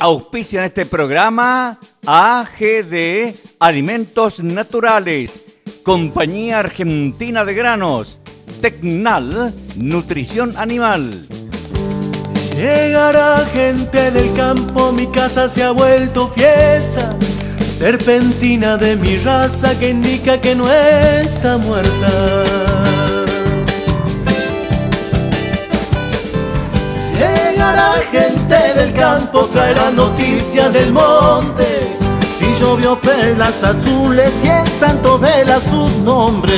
Auspicio en este programa AGD Alimentos Naturales, Compañía Argentina de Granos, Tecnal Nutrición Animal. Llegará gente del campo, mi casa se ha vuelto fiesta. Serpentina de mi raza que indica que no está muerta. la gente del campo traerá noticia del monte. Si llovió perlas azules y el santo vela sus nombres.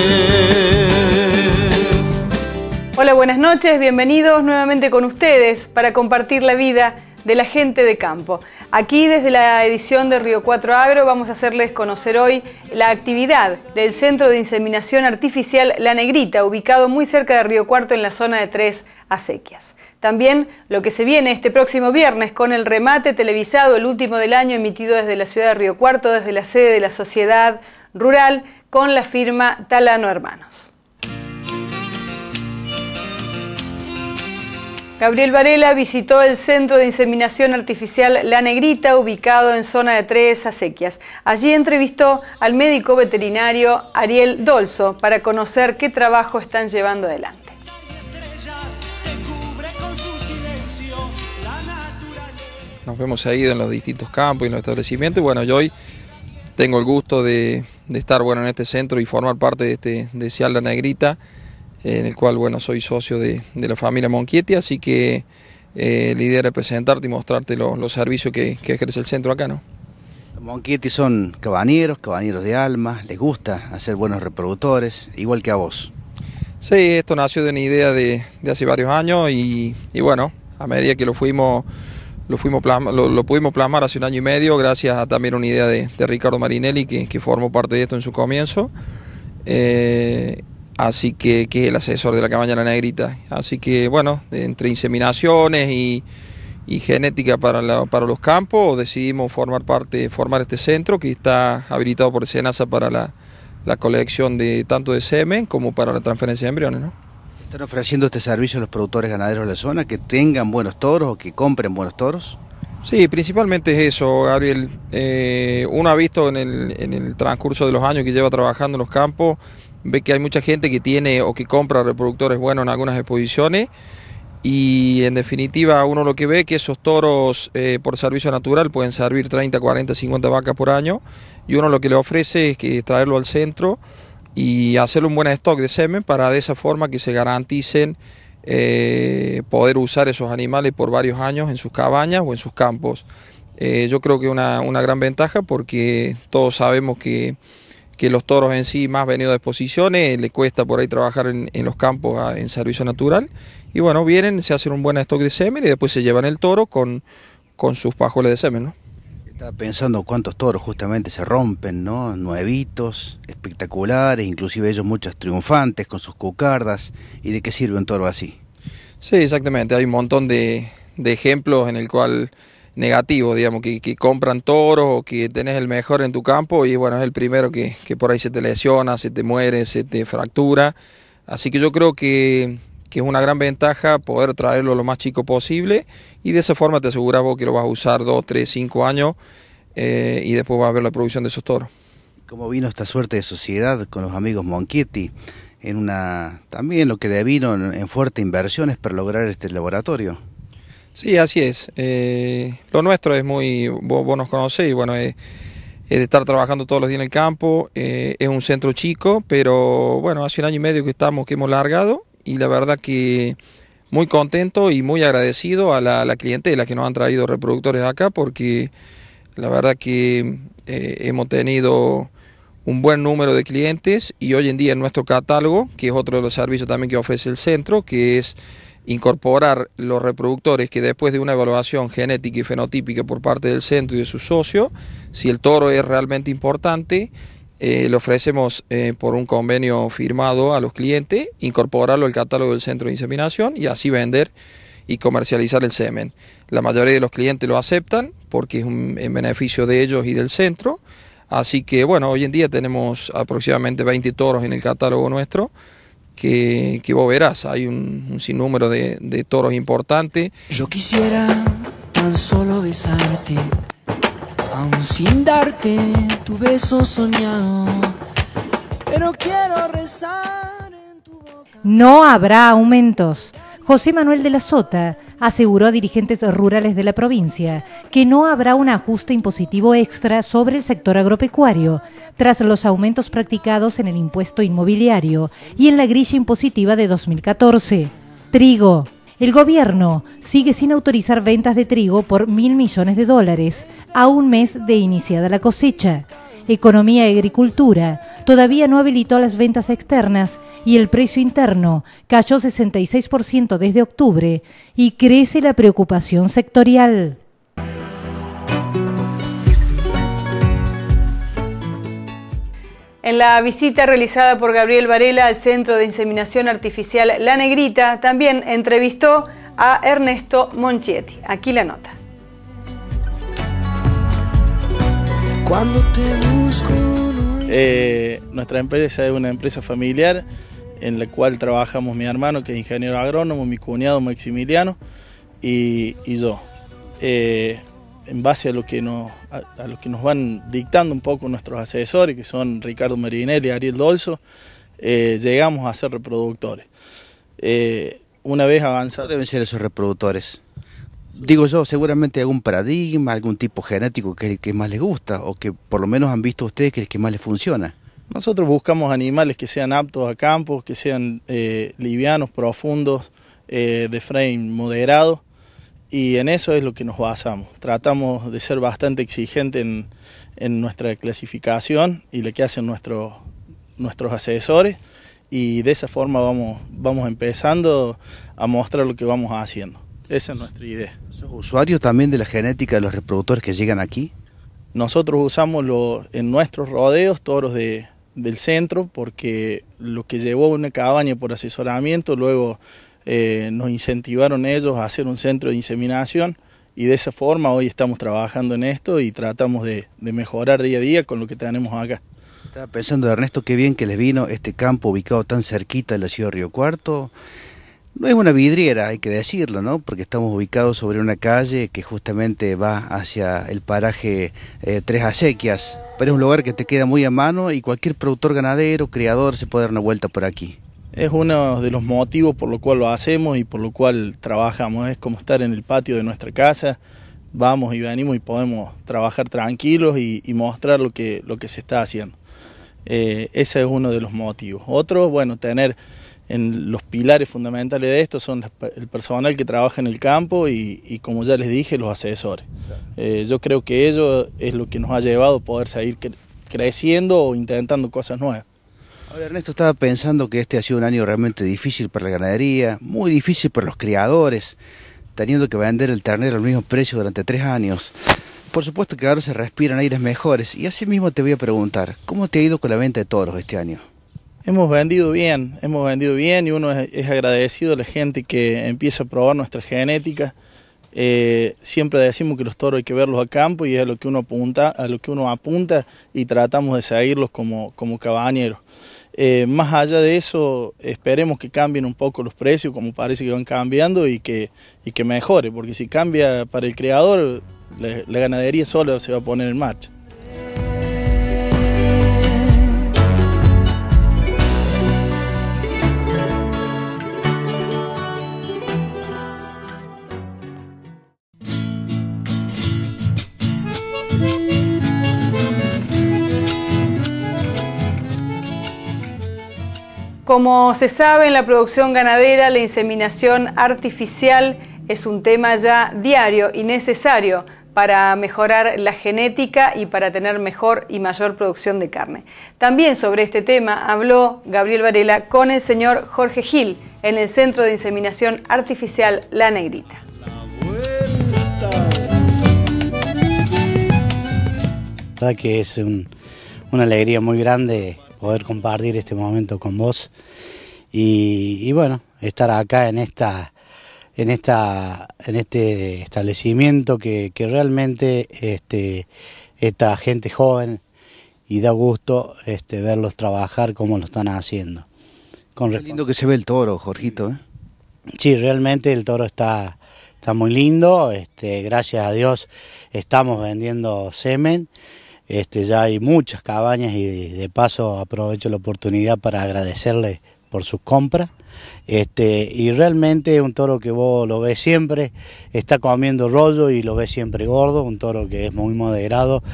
Hola, buenas noches, bienvenidos nuevamente con ustedes para compartir la vida de la gente de campo. Aquí desde la edición de Río Cuatro Agro vamos a hacerles conocer hoy la actividad del Centro de Inseminación Artificial La Negrita, ubicado muy cerca de Río Cuarto en la zona de Tres Acequias. También lo que se viene este próximo viernes con el remate televisado, el último del año emitido desde la ciudad de Río Cuarto, desde la sede de la Sociedad Rural, con la firma Talano Hermanos. Gabriel Varela visitó el Centro de Inseminación Artificial La Negrita, ubicado en zona de Tres Acequias. Allí entrevistó al médico veterinario Ariel Dolso para conocer qué trabajo están llevando adelante. Nos vemos ahí en los distintos campos y en los establecimientos. Y bueno, yo hoy tengo el gusto de, estar bueno, en este centro y formar parte de este de La Negrita en el cual bueno, soy socio de, la familia Monquieti, así que eh, la idea era presentarte y mostrarte los servicios que, ejerce el centro acá. ¿no? Monquieti son cabaneros, cabaneros de alma, les gusta hacer buenos reproductores, igual que a vos. Sí, esto nació de una idea de, hace varios años y, bueno, a medida que lo fuimos, lo, fuimos lo, pudimos plasmar hace un año y medio, gracias a una idea de, Ricardo Marinelli que, que formó parte de esto en su comienzo. Eh, así que, que es el asesor de la cabaña La Negrita. Así que, bueno, entre inseminaciones y, genética para, para los campos, decidimos formar parte, formar este centro que está habilitado por Senasa para la, colección de tanto de semen como para la transferencia de embriones, ¿Están ofreciendo este servicio a los productores ganaderos de la zona que tengan buenos toros o que compren buenos toros? Sí, principalmente es eso, Gabriel. Eh, uno ha visto en el, en el transcurso de los años que lleva trabajando en los campos ve que hay mucha gente que tiene o que compra reproductores buenos en algunas exposiciones y en definitiva uno lo que ve que esos toros eh, por servicio natural pueden servir 30, 40, 50 vacas por año y uno lo que le ofrece es que traerlo al centro y hacerle un buen stock de semen para de esa forma que se garanticen eh, poder usar esos animales por varios años en sus cabañas o en sus campos. Eh, yo creo que es una gran ventaja porque todos sabemos que que los toros en sí más venidos de exposiciones, le cuesta por ahí trabajar en, los campos ah, en servicio natural. Y bueno, vienen, se hacen un buen stock de semen y después se llevan el toro con, con sus pajoles de semen, ¿no? Estaba pensando cuántos toros justamente se rompen, ¿no? Nuevitos, espectaculares, inclusive ellos muchos triunfantes con sus cucardas. ¿Y de qué sirve un toro así? Sí, exactamente. Hay un montón de, de ejemplos en el cual negativo, digamos, que, compran toros o que tenés el mejor en tu campo y bueno, es el primero que, por ahí se te lesiona, se te muere, se te fractura. Así que yo creo que, es una gran ventaja poder traerlo lo más chico posible y de esa forma te aseguras vos que lo vas a usar dos, tres, cinco años eh, y después vas a ver la producción de esos toros. ¿Cómo vino esta suerte de sociedad con los amigos Monchetti? En una, también lo que debieron en, en fuerte inversiones para lograr este laboratorio. Sí, así es. Eh, lo nuestro es muy, vos, nos conocéis bueno, es, de estar trabajando todos los días en el campo, eh, es un centro chico, pero bueno, hace un año y medio que estamos, que hemos largado y la verdad que muy contento y muy agradecido a la, la clientela que nos han traído reproductores acá porque la verdad que eh, hemos tenido un buen número de clientes y hoy en día en nuestro catálogo, que es otro de los servicios también que ofrece el centro, que es incorporar los reproductores que después de una evaluación genética y fenotípica por parte del centro y de su socio, si el toro es realmente importante, eh, le ofrecemos eh, por un convenio firmado a los clientes, incorporarlo al catálogo del centro de inseminación y así vender y comercializar el semen. La mayoría de los clientes lo aceptan porque es en beneficio de ellos y del centro. Así que bueno, hoy en día tenemos aproximadamente 20 toros en el catálogo nuestro que, que vos verás. Hay un, un sinnúmero de, de toros importantes Yo quisiera tan solo besarte, aún sin darte tu beso soñado, pero quiero rezar. En tu boca. No habrá aumentos. José Manuel de la Sota aseguró a dirigentes rurales de la provincia que no habrá un ajuste impositivo extra sobre el sector agropecuario tras los aumentos practicados en el impuesto inmobiliario y en la grilla impositiva de 2014. Trigo. El gobierno sigue sin autorizar ventas de trigo por mil millones de dólares a un mes de iniciada la cosecha. Economía y Agricultura todavía no habilitó las ventas externas y el precio interno cayó 66% desde octubre y crece la preocupación sectorial. En la visita realizada por Gabriel Varela al Centro de Inseminación Artificial La Negrita, también entrevistó a Ernesto Monchietti. Aquí la nota. Eh, nuestra empresa es una empresa familiar en la cual trabajamos mi hermano, que es ingeniero agrónomo, mi cuñado Maximiliano y, yo. Eh, en base a lo, que nos, van dictando un poco nuestros asesores, que son Ricardo Marinelli y Ariel Dolso, eh, llegamos a ser reproductores. una vez avanzado... deben ser esos reproductores? digo yo, seguramente algún paradigma, algún tipo genético que más les gusta o que por lo menos han visto ustedes que es el que más les funciona. Nosotros buscamos animales que sean aptos a campos, que sean eh, livianos, profundos, eh, de frame moderado y en eso es lo que nos basamos. Tratamos de ser bastante exigentes en, en nuestra clasificación y lo que hacen nuestros, nuestros asesores y de esa forma vamos, vamos empezando a mostrar lo que vamos haciendo. Esa es nuestra idea. usuarios también de la genética de los reproductores que llegan aquí? Nosotros usamos en nuestros rodeos toros de, del centro porque lo que llevó una cabaña por asesoramiento, luego eh, nos incentivaron ellos a hacer un centro de inseminación y de esa forma hoy estamos trabajando en esto y tratamos de, de mejorar día a día con lo que tenemos acá. Estaba pensando, Ernesto, qué bien que les vino este campo ubicado tan cerquita de la ciudad de Río Cuarto no es una vidriera, hay que decirlo, ¿no? Porque estamos ubicados sobre una calle que justamente va hacia el paraje eh, Tres Acequias, pero es un lugar que te queda muy a mano y cualquier productor ganadero, criador, se puede dar una vuelta por aquí. Es uno de los motivos por lo cual lo hacemos y por lo cual trabajamos, es como estar en el patio de nuestra casa, vamos y venimos y podemos trabajar tranquilos y, mostrar lo que, lo que se está haciendo. Eh, ese es uno de los motivos. Otro, bueno, tener los pilares fundamentales de esto son el personal que trabaja en el campo y, como ya les dije, los asesores. Eh, yo creo que eso es lo que nos ha llevado a poder seguir creciendo o intentando cosas nuevas. A ver, Ernesto, estaba pensando que este ha sido un año realmente difícil para la ganadería, muy difícil para los criadores, teniendo que vender el ternero al mismo precio durante tres años. Por supuesto que ahora se respiran aires mejores y así mismo te voy a preguntar, ¿cómo te ha ido con la venta de toros este año? Hemos vendido bien, hemos vendido bien y uno es, agradecido a la gente que empieza a probar nuestra genética. Eh, siempre decimos que los toros hay que verlos a campo y es a lo que uno apunta, y tratamos de seguirlos como, como cabañeros. Eh, más allá de eso, esperemos que cambien un poco los precios, como parece que van cambiando, y que, que mejore, porque si cambia para el creador, la, la ganadería sola se va a poner en marcha. Como se sabe, en la producción ganadera la inseminación artificial es un tema ya diario y necesario para mejorar la genética y para tener mejor y mayor producción de carne. También sobre este tema habló Gabriel Varela con el señor Jorge Gil en el Centro de Inseminación Artificial La Negrita. La verdad que es una alegría muy grande poder compartir este momento con vos y, bueno, estar acá en esta en esta en este establecimiento que, realmente este esta gente joven y da gusto este, verlos trabajar como lo están haciendo. lindo que se ve el toro, Jorgito. ¿eh? Sí, realmente el toro está, está muy lindo. Este, gracias a Dios estamos vendiendo semen este, ya hay muchas cabañas y de, paso aprovecho la oportunidad para agradecerle por su compra. Este, y realmente es un toro que vos lo ves siempre, está comiendo rollo y lo ves siempre gordo, un toro que es muy moderado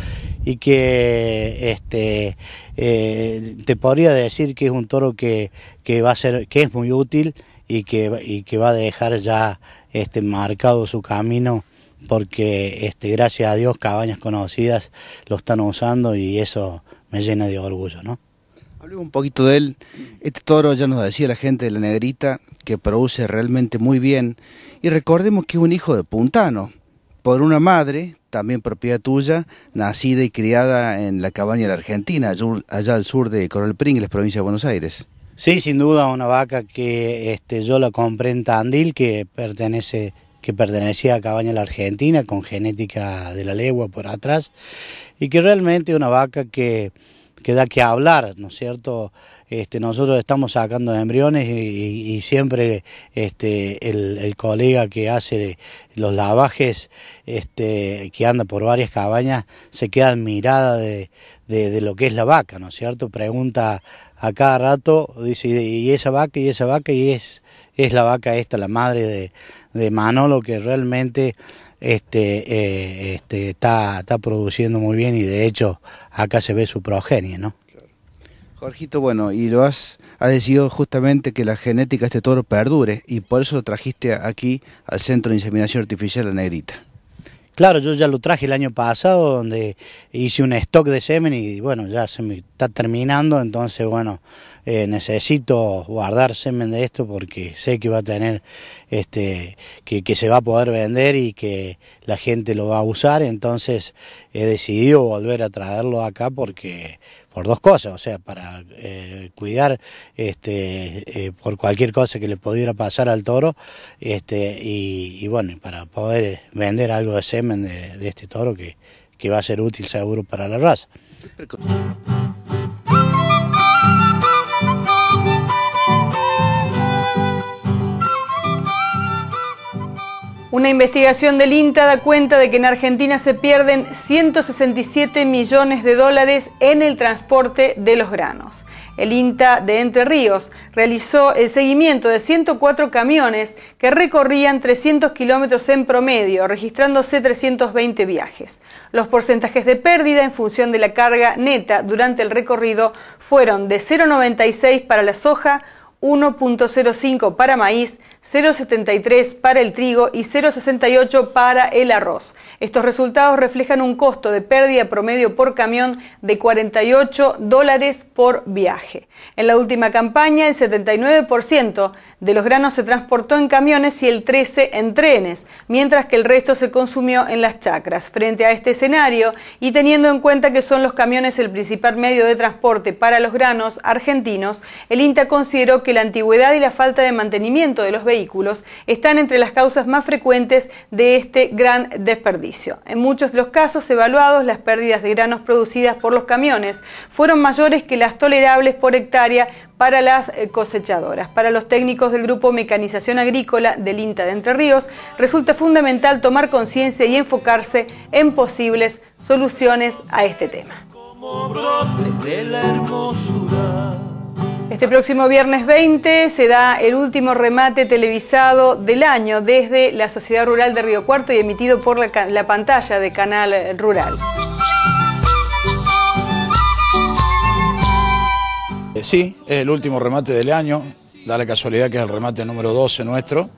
y que este, eh, te podría decir que es un toro que, va a ser, que es muy útil y que, y que va a dejar ya este, marcado su camino porque este, gracias a Dios cabañas conocidas lo están usando y eso me llena de orgullo, ¿no? Hablemos un poquito de él. Este toro ya nos decía la gente de la negrita que produce realmente muy bien y recordemos que es un hijo de puntano, por una madre, también propiedad tuya, nacida y criada en la cabaña de la Argentina, allá al sur de Coral la provincia de Buenos Aires. Sí, sin duda, una vaca que este, yo la compré en Tandil, que pertenece que pertenecía a Cabaña la Argentina, con genética de la legua por atrás, y que realmente es una vaca que, da que hablar, ¿no es cierto? Este, nosotros estamos sacando embriones y, siempre este, el, colega que hace los lavajes, este, que anda por varias cabañas, se queda admirada de, de, lo que es la vaca, ¿no es cierto? Pregunta a cada rato dice, y esa vaca, y esa vaca, y es, es la vaca esta, la madre de, Manolo, que realmente este, eh, este, está, está produciendo muy bien y de hecho acá se ve su progenie, ¿no? Jorgito, bueno, y lo has, decidido justamente que la genética de este toro perdure y por eso lo trajiste aquí al Centro de Inseminación Artificial La Negrita. Claro, yo ya lo traje el año pasado, donde hice un stock de semen y bueno, ya se me está terminando, entonces bueno, eh, necesito guardar semen de esto porque sé que va a tener, este, que, se va a poder vender y que la gente lo va a usar, entonces he decidido volver a traerlo acá porque por dos cosas, o sea, para eh, cuidar este, eh, por cualquier cosa que le pudiera pasar al toro este, y, bueno, para poder vender algo de semen de, de este toro que, que va a ser útil seguro para la raza. Siempre Una investigación del INTA da cuenta de que en Argentina se pierden 167 millones de dólares en el transporte de los granos. El INTA de Entre Ríos realizó el seguimiento de 104 camiones que recorrían 300 kilómetros en promedio, registrándose 320 viajes. Los porcentajes de pérdida en función de la carga neta durante el recorrido fueron de 0,96 para la soja, 1.05 para maíz, 0.73 para el trigo y 0.68 para el arroz. Estos resultados reflejan un costo de pérdida promedio por camión de 48 dólares por viaje. En la última campaña, el 79% de los granos se transportó en camiones y el 13% en trenes, mientras que el resto se consumió en las chacras. Frente a este escenario, y teniendo en cuenta que son los camiones el principal medio de transporte para los granos argentinos, el INTA consideró que que la antigüedad y la falta de mantenimiento de los vehículos están entre las causas más frecuentes de este gran desperdicio. En muchos de los casos evaluados, las pérdidas de granos producidas por los camiones fueron mayores que las tolerables por hectárea para las eh, cosechadoras. Para los técnicos del Grupo Mecanización Agrícola del INTA de Entre Ríos, resulta fundamental tomar conciencia y enfocarse en posibles soluciones a este tema. Este próximo viernes 20 se da el último remate televisado del año desde la Sociedad Rural de Río Cuarto y emitido por la, pantalla de Canal Rural. Eh, sí, es el último remate del año, da la casualidad que es el remate número 12 nuestro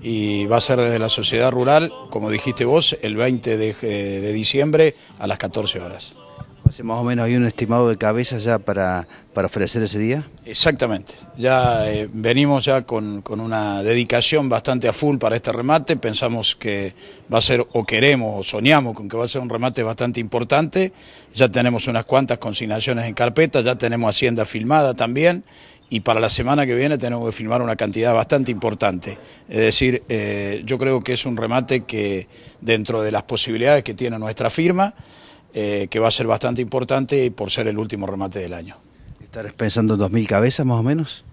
y va a ser desde la Sociedad Rural, como dijiste vos, el 20 eh, de diciembre a las 14 horas más o menos hay un estimado de cabeza ya para, ofrecer ese día. Exactamente, ya eh, venimos ya con, una dedicación bastante a full para este remate, pensamos que va a ser o queremos o soñamos con que va a ser un remate bastante importante, ya tenemos unas cuantas consignaciones en carpeta, ya tenemos Hacienda filmada también y para la semana que viene tenemos que filmar una cantidad bastante importante. Es decir, eh, yo creo que es un remate que dentro de las posibilidades que tiene nuestra firma, eh, que va a ser bastante importante por ser el último remate del año. ¿Estarás pensando en 2.000 cabezas más o menos?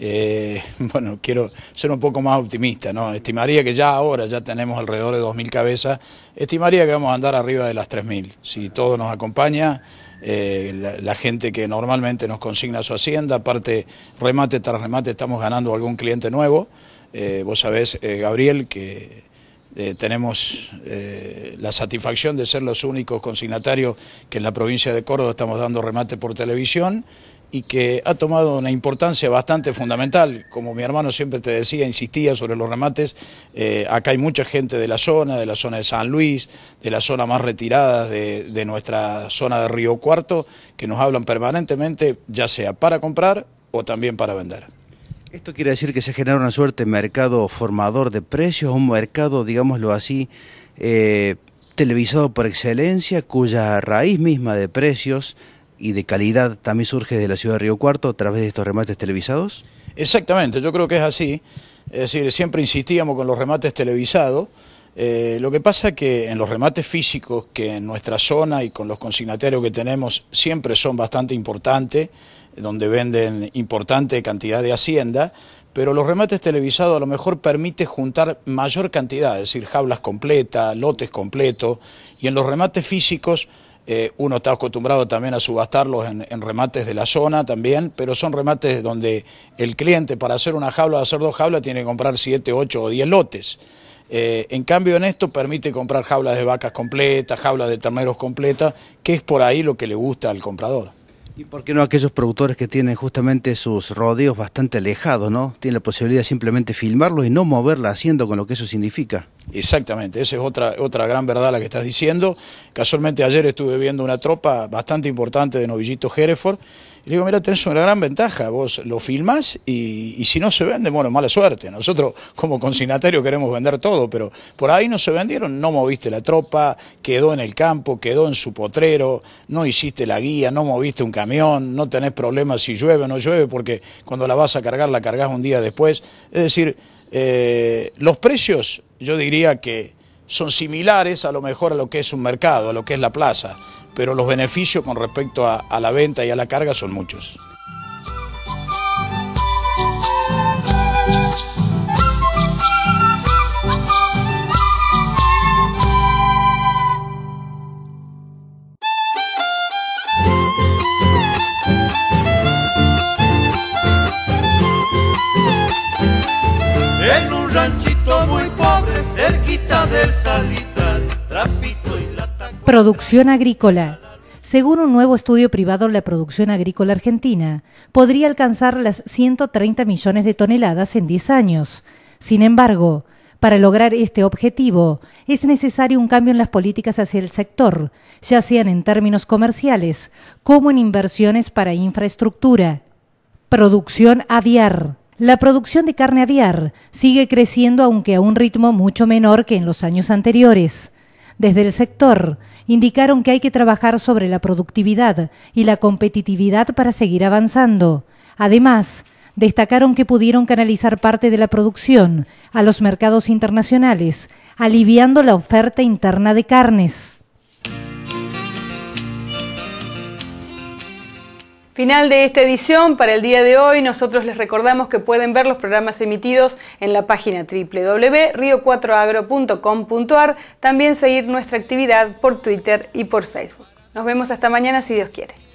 Eh, bueno, quiero ser un poco más optimista, ¿no? Estimaría que ya ahora ya tenemos alrededor de 2.000 cabezas, estimaría que vamos a andar arriba de las 3.000. Si todo nos acompaña, eh, la, gente que normalmente nos consigna su hacienda, aparte remate tras remate estamos ganando algún cliente nuevo. vos sabés, Gabriel, que eh, tenemos eh, la satisfacción de ser los únicos consignatarios que en la provincia de Córdoba estamos dando remate por televisión y que ha tomado una importancia bastante fundamental. Como mi hermano siempre te decía, insistía sobre los remates, eh, acá hay mucha gente de la zona, de la zona de San Luis, de la zona más retirada de nuestra zona de Río Cuarto, que nos hablan permanentemente, ya sea para comprar o también para vender. ¿Esto quiere decir que se genera una suerte de mercado formador de precios, un mercado, digámoslo así, eh, televisado por excelencia, cuya raíz misma de precios y de calidad también surge de la ciudad de Río Cuarto a través de estos remates televisados? Exactamente, yo creo que es así. Es decir, siempre insistíamos con los remates televisados. Eh, lo que pasa es que en los remates físicos, que en nuestra zona y con los consignatarios que tenemos siempre son bastante importantes, donde venden importante cantidad de hacienda, pero los remates televisados a lo mejor permite juntar mayor cantidad, es decir, jaulas completas, lotes completos, y en los remates físicos eh, uno está acostumbrado también a subastarlos en, remates de la zona también, pero son remates donde el cliente para hacer una jaula, hacer dos jaulas, tiene que comprar siete, ocho o diez lotes. Eh, en cambio, en esto permite comprar jaulas de vacas completas, jaulas de terneros completas, que es por ahí lo que le gusta al comprador. ¿Y por qué no aquellos productores que tienen justamente sus rodeos bastante alejados, ¿no? Tienen la posibilidad de simplemente filmarlos y no moverla haciendo con lo que eso significa. Exactamente, esa es otra, otra gran verdad la que estás diciendo. Casualmente ayer estuve viendo una tropa bastante importante de novillitos Hereford. Y le digo, mira, tenés una gran ventaja, vos lo filmás y, y, si no se vende, bueno, mala suerte. Nosotros como consignatario queremos vender todo, pero por ahí no se vendieron, no moviste la tropa, quedó en el campo, quedó en su potrero, no hiciste la guía, no moviste un camión no tenés problemas si llueve o no llueve, porque cuando la vas a cargar la cargas un día después. Es decir, eh, los precios yo diría que son similares a lo mejor a lo que es un mercado, a lo que es la plaza, pero los beneficios con respecto a la venta y a la carga son muchos. Producción agrícola. Según un nuevo estudio privado, la producción agrícola argentina podría alcanzar las 130 millones de toneladas en 10 años. Sin embargo, para lograr este objetivo, es necesario un cambio en las políticas hacia el sector, ya sean en términos comerciales como en inversiones para infraestructura. Producción aviar. La producción de carne aviar sigue creciendo aunque a un ritmo mucho menor que en los años anteriores. Desde el sector indicaron que hay que trabajar sobre la productividad y la competitividad para seguir avanzando. Además, destacaron que pudieron canalizar parte de la producción a los mercados internacionales, aliviando la oferta interna de carnes. Final de esta edición para el día de hoy. Nosotros les recordamos que pueden ver los programas emitidos en la página www.rio4agro.com.ar. También seguir nuestra actividad por Twitter y por Facebook. Nos vemos hasta mañana si Dios quiere.